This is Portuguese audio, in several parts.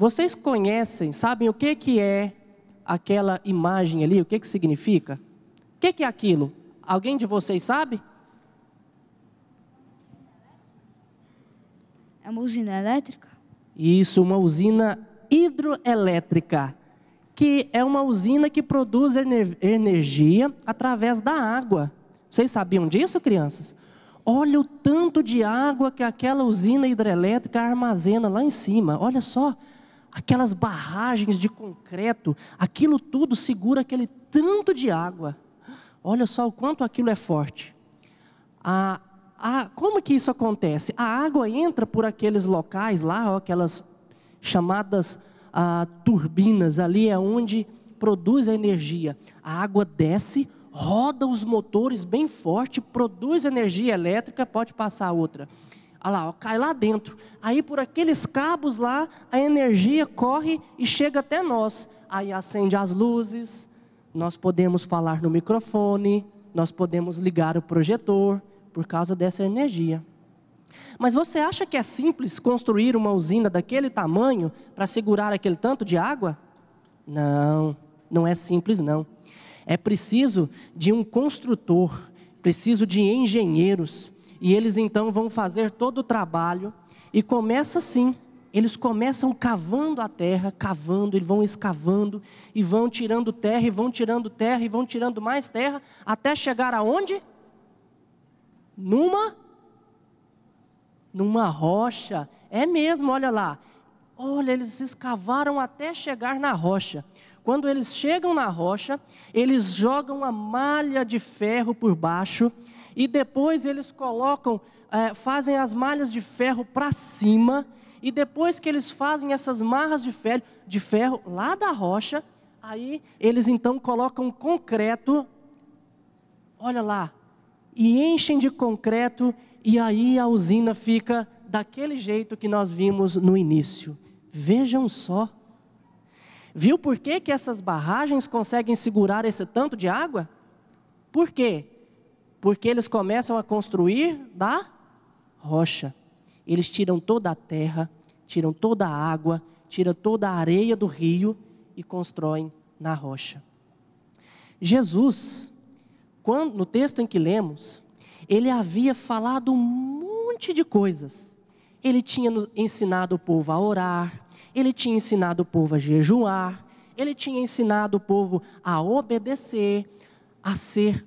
Vocês conhecem, sabem o que, que é aquela imagem ali, o que, que significa? O que, que é aquilo? Alguém de vocês sabe? É uma usina elétrica? Isso, uma usina hidroelétrica, que é uma usina que produz energia através da água. Vocês sabiam disso, crianças? Olha o tanto de água que aquela usina hidrelétrica armazena lá em cima. Olha só, aquelas barragens de concreto, aquilo tudo segura aquele tanto de água. Olha só o quanto aquilo é forte. A, a, como que isso acontece? A água entra por aqueles locais lá, ó, aquelas chamadas ah, turbinas, ali é onde produz a energia. A água desce, roda os motores bem forte, produz energia elétrica, pode passar outra. Olha lá, ó, cai lá dentro. Aí por aqueles cabos lá, a energia corre e chega até nós. Aí acende as luzes, nós podemos falar no microfone, nós podemos ligar o projetor por causa dessa energia. Mas você acha que é simples construir uma usina daquele tamanho para segurar aquele tanto de água? Não, não é simples não. É preciso de um construtor, preciso de engenheiros, e eles então vão fazer todo o trabalho e começa assim. Eles começam cavando a terra, cavando, e vão escavando e vão tirando terra e vão tirando terra e vão tirando mais terra até chegar aonde? Numa numa rocha. É mesmo, olha lá. Olha, eles escavaram até chegar na rocha. Quando eles chegam na rocha, eles jogam a malha de ferro por baixo e depois eles colocam, é, fazem as malhas de ferro para cima, e depois que eles fazem essas marras de ferro, de ferro lá da rocha, aí eles então colocam concreto, olha lá, e enchem de concreto, e aí a usina fica daquele jeito que nós vimos no início. Vejam só. Viu por que, que essas barragens conseguem segurar esse tanto de água? Por quê? Porque eles começam a construir da rocha. Eles tiram toda a terra, tiram toda a água, tiram toda a areia do rio e constroem na rocha. Jesus, quando, no texto em que lemos, ele havia falado um monte de coisas. Ele tinha ensinado o povo a orar, ele tinha ensinado o povo a jejuar, ele tinha ensinado o povo a obedecer, a ser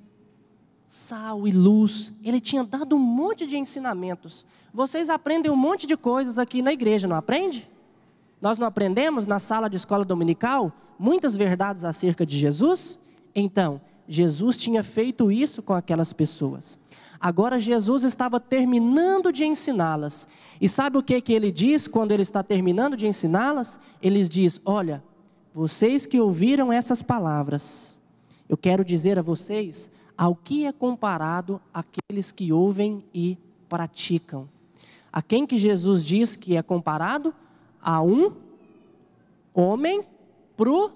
sal e luz. Ele tinha dado um monte de ensinamentos. Vocês aprendem um monte de coisas aqui na igreja, não aprende? Nós não aprendemos na sala de escola dominical muitas verdades acerca de Jesus? Então, Jesus tinha feito isso com aquelas pessoas. Agora Jesus estava terminando de ensiná-las. E sabe o que, que ele diz quando ele está terminando de ensiná-las? Ele diz: Olha, vocês que ouviram essas palavras, eu quero dizer a vocês ao que é comparado aqueles que ouvem e praticam. A quem que Jesus diz que é comparado? A um homem pro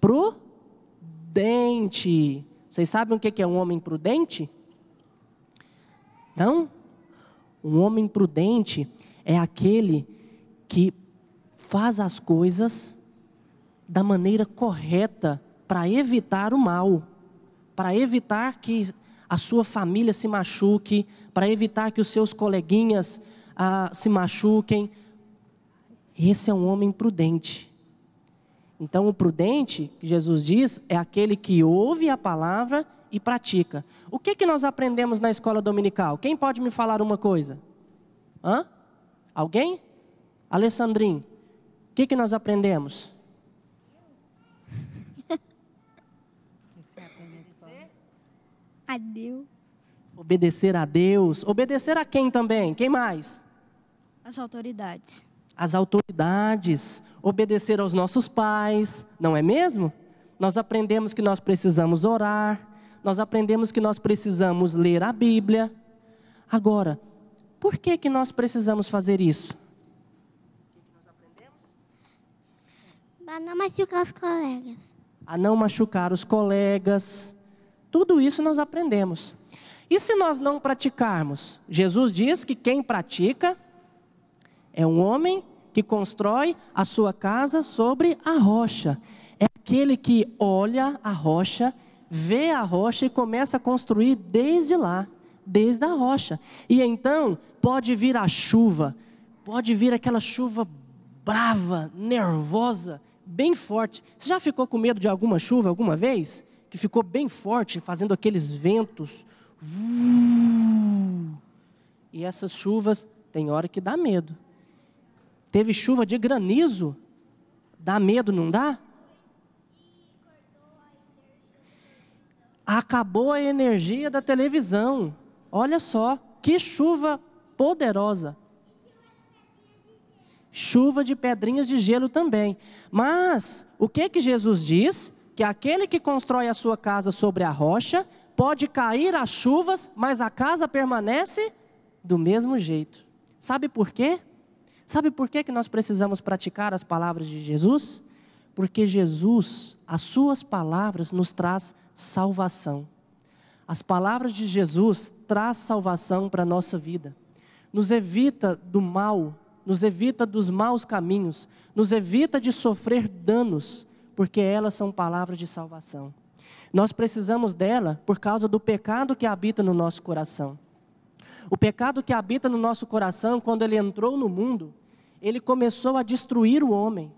prudente. Vocês sabem o que é um homem prudente? Não? Um homem prudente é aquele que faz as coisas da maneira correta para evitar o mal para evitar que a sua família se machuque, para evitar que os seus coleguinhas ah, se machuquem. Esse é um homem prudente. Então, o prudente, Jesus diz, é aquele que ouve a palavra e pratica. O que, que nós aprendemos na escola dominical? Quem pode me falar uma coisa? Hã? Alguém? Alessandrinho, o que, que nós aprendemos? a Deus. Obedecer a Deus. Obedecer a quem também? Quem mais? As autoridades. As autoridades. Obedecer aos nossos pais, não é mesmo? Nós aprendemos que nós precisamos orar, nós aprendemos que nós precisamos ler a Bíblia. Agora, por que que nós precisamos fazer isso? Para não machucar os colegas. A não machucar os colegas. Tudo isso nós aprendemos. E se nós não praticarmos? Jesus diz que quem pratica é um homem que constrói a sua casa sobre a rocha. É aquele que olha a rocha, vê a rocha e começa a construir desde lá, desde a rocha. E então pode vir a chuva, pode vir aquela chuva brava, nervosa, bem forte. Você já ficou com medo de alguma chuva alguma vez? que ficou bem forte, fazendo aqueles ventos. e essas chuvas, tem hora que dá medo. Teve chuva de granizo, dá medo, não dá? Acabou a energia da televisão. Olha só, que chuva poderosa. Chuva de pedrinhas de gelo também. Mas o que que Jesus diz? que aquele que constrói a sua casa sobre a rocha pode cair as chuvas, mas a casa permanece do mesmo jeito. Sabe por quê? Sabe por quê que nós precisamos praticar as palavras de Jesus? Porque Jesus, as suas palavras nos traz salvação. As palavras de Jesus traz salvação para a nossa vida. Nos evita do mal, nos evita dos maus caminhos, nos evita de sofrer danos, porque elas são palavras de salvação. Nós precisamos dela por causa do pecado que habita no nosso coração. O pecado que habita no nosso coração, quando ele entrou no mundo, ele começou a destruir o homem.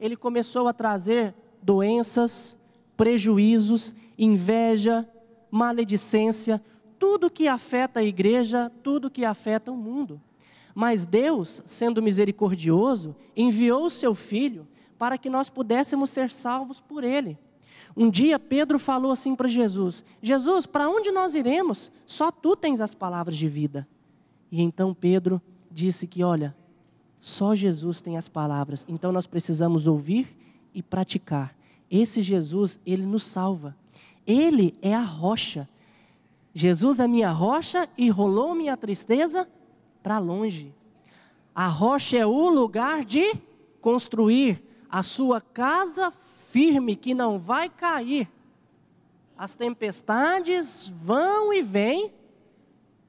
Ele começou a trazer doenças, prejuízos, inveja, maledicência, tudo que afeta a igreja, tudo que afeta o mundo. Mas Deus, sendo misericordioso, enviou o seu filho para que nós pudéssemos ser salvos por ele. Um dia Pedro falou assim para Jesus: Jesus, para onde nós iremos? Só tu tens as palavras de vida. E então Pedro disse que, olha, só Jesus tem as palavras, então nós precisamos ouvir e praticar. Esse Jesus, ele nos salva. Ele é a rocha. Jesus é minha rocha e rolou minha tristeza para longe. A rocha é o lugar de construir, a sua casa firme que não vai cair. As tempestades vão e vêm,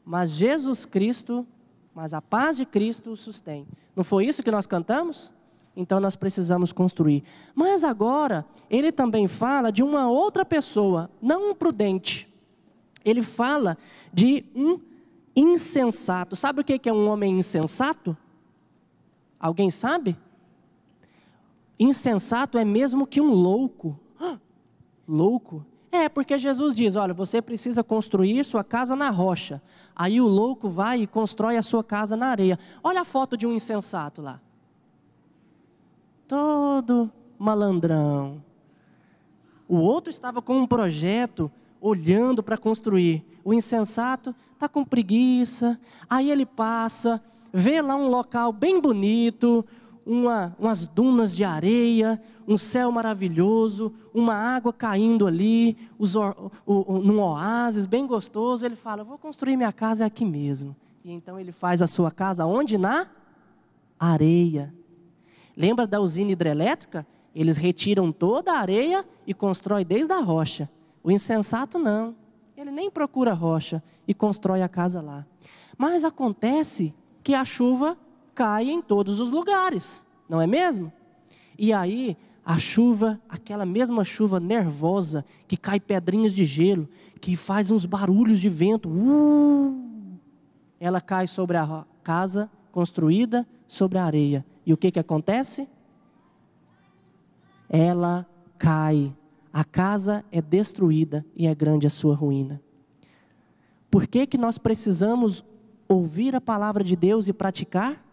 mas Jesus Cristo, mas a paz de Cristo o sustém. Não foi isso que nós cantamos? Então nós precisamos construir. Mas agora, ele também fala de uma outra pessoa, não um prudente. Ele fala de um insensato. Sabe o que é um homem insensato? Alguém sabe? insensato é mesmo que um louco. louco? É, porque Jesus diz: olha, você precisa construir sua casa na rocha. Aí o louco vai e constrói a sua casa na areia. Olha a foto de um insensato lá. Todo malandrão. O outro estava com um projeto, olhando para construir. O insensato está com preguiça. Aí ele passa, vê lá um local bem bonito, uma, umas dunas de areia, um céu maravilhoso, uma água caindo ali, os, o, o, num oásis bem gostoso. Ele fala: Vou construir minha casa aqui mesmo. E então ele faz a sua casa onde? Na areia. Lembra da usina hidrelétrica? Eles retiram toda a areia e constroem desde a rocha. O insensato não. Ele nem procura rocha e constrói a casa lá. Mas acontece que a chuva cai em todos os lugares não é mesmo? E aí, a chuva, aquela mesma chuva nervosa, que cai pedrinhas de gelo, que faz uns barulhos de vento, uh, ela cai sobre a casa construída sobre a areia. E o que, que acontece? Ela cai, a casa é destruída e é grande a sua ruína. Por que, que nós precisamos ouvir a palavra de Deus e praticar?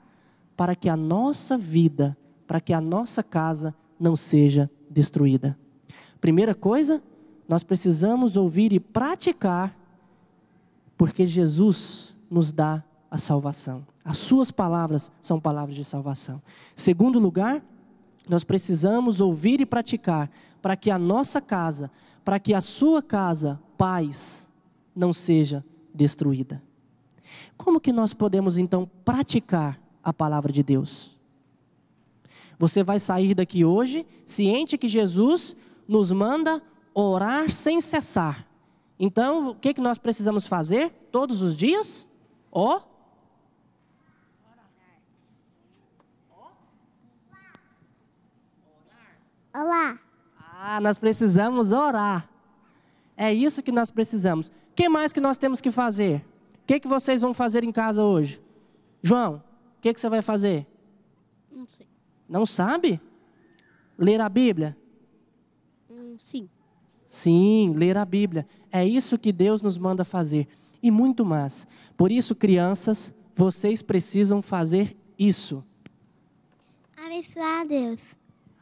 para que a nossa vida, para que a nossa casa não seja destruída. Primeira coisa, nós precisamos ouvir e praticar, porque Jesus nos dá a salvação. As suas palavras são palavras de salvação. Segundo lugar, nós precisamos ouvir e praticar para que a nossa casa, para que a sua casa, paz, não seja destruída. Como que nós podemos então praticar a palavra de Deus. Você vai sair daqui hoje ciente que Jesus nos manda orar sem cessar. Então, o que, que nós precisamos fazer todos os dias? Ó. Oh. Olá. Ah, nós precisamos orar. É isso que nós precisamos. O que mais que nós temos que fazer? O que, que vocês vão fazer em casa hoje? João, que, que você vai fazer? Não sei. Não sabe? Ler a Bíblia? Hum, sim. Sim, ler a Bíblia. É isso que Deus nos manda fazer. E muito mais. Por isso, crianças, vocês precisam fazer isso. Abençoar a Deus.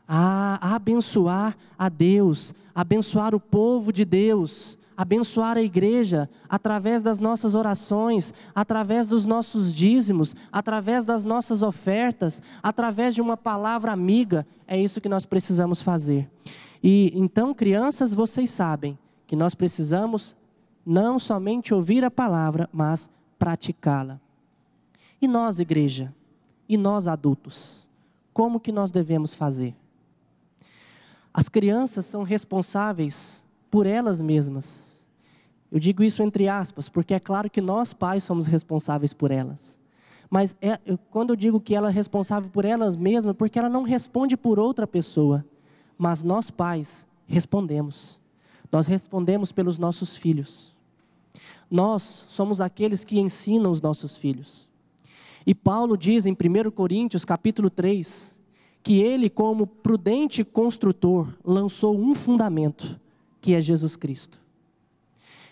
Ah, abençoar a Deus. Abençoar o povo de Deus abençoar a igreja através das nossas orações, através dos nossos dízimos, através das nossas ofertas, através de uma palavra amiga. É isso que nós precisamos fazer. E então, crianças, vocês sabem que nós precisamos não somente ouvir a palavra, mas praticá-la. E nós, igreja, e nós adultos, como que nós devemos fazer? As crianças são responsáveis por elas mesmas. Eu digo isso entre aspas, porque é claro que nós pais somos responsáveis por elas. Mas é, quando eu digo que ela é responsável por elas mesmas, é porque ela não responde por outra pessoa, mas nós pais respondemos. Nós respondemos pelos nossos filhos. Nós somos aqueles que ensinam os nossos filhos. E Paulo diz em 1 Coríntios, capítulo 3, que ele, como prudente construtor, lançou um fundamento, que é Jesus Cristo.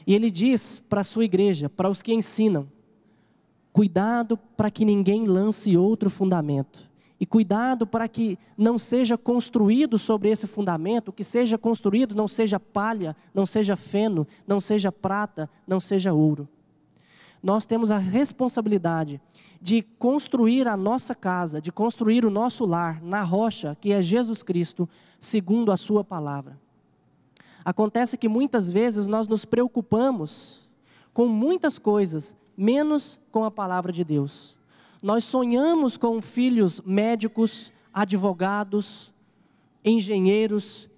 E ele diz para a sua igreja, para os que ensinam: cuidado para que ninguém lance outro fundamento. E cuidado para que não seja construído sobre esse fundamento, o que seja construído não seja palha, não seja feno, não seja prata, não seja ouro. Nós temos a responsabilidade de construir a nossa casa, de construir o nosso lar na rocha, que é Jesus Cristo, segundo a Sua palavra. Acontece que muitas vezes nós nos preocupamos com muitas coisas, menos com a palavra de Deus. Nós sonhamos com filhos médicos, advogados, engenheiros,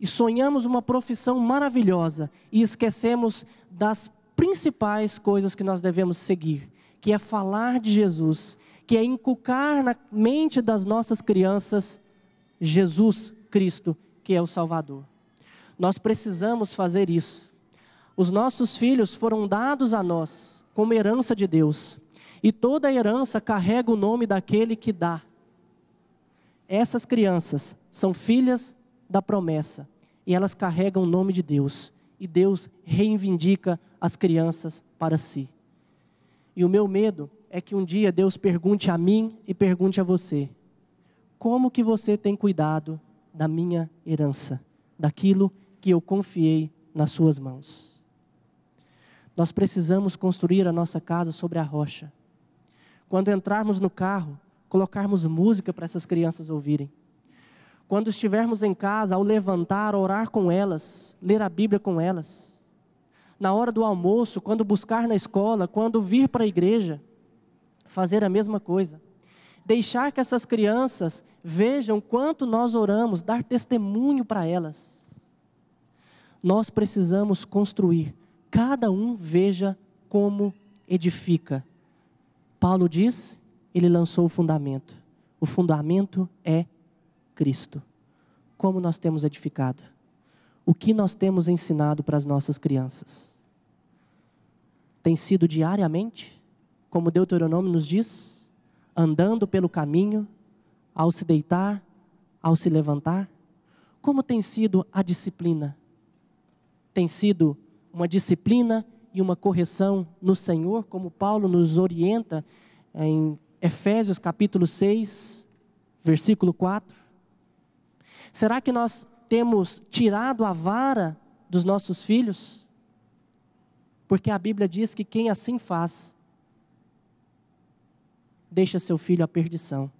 e sonhamos uma profissão maravilhosa e esquecemos das principais coisas que nós devemos seguir, que é falar de Jesus, que é inculcar na mente das nossas crianças Jesus Cristo, que é o Salvador. Nós precisamos fazer isso. Os nossos filhos foram dados a nós como herança de Deus. E toda herança carrega o nome daquele que dá. Essas crianças são filhas da promessa e elas carregam o nome de Deus. E Deus reivindica as crianças para si. E o meu medo é que um dia Deus pergunte a mim e pergunte a você: como que você tem cuidado da minha herança, daquilo que eu confiei nas suas mãos. Nós precisamos construir a nossa casa sobre a rocha. Quando entrarmos no carro, colocarmos música para essas crianças ouvirem. Quando estivermos em casa, ao levantar, orar com elas, ler a Bíblia com elas. Na hora do almoço, quando buscar na escola, quando vir para a igreja, fazer a mesma coisa. Deixar que essas crianças vejam quanto nós oramos, dar testemunho para elas nós precisamos construir. Cada um veja como edifica. Paulo diz: ele lançou o fundamento. O fundamento é Cristo. Como nós temos edificado? O que nós temos ensinado para as nossas crianças? Tem sido diariamente, como Deuteronômio nos diz, andando pelo caminho, ao se deitar, ao se levantar? Como tem sido a disciplina? tem sido uma disciplina e uma correção no Senhor, como Paulo nos orienta eh, em Efésios capítulo 6, versículo 4? Será que nós temos tirado a vara dos nossos filhos? Porque a Bíblia diz que quem assim faz, deixa seu filho à perdição.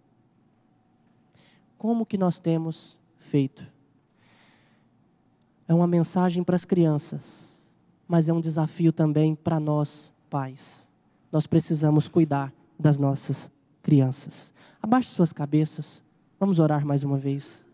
Como que nós temos feito? É uma mensagem para as crianças, mas é um desafio também para nós, pais. Nós precisamos cuidar das nossas crianças. Abaixe suas cabeças, vamos orar mais uma vez.